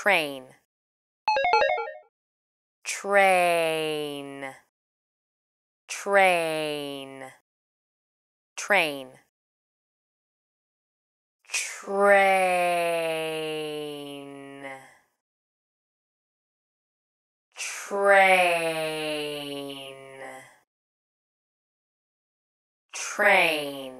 train train train train train train train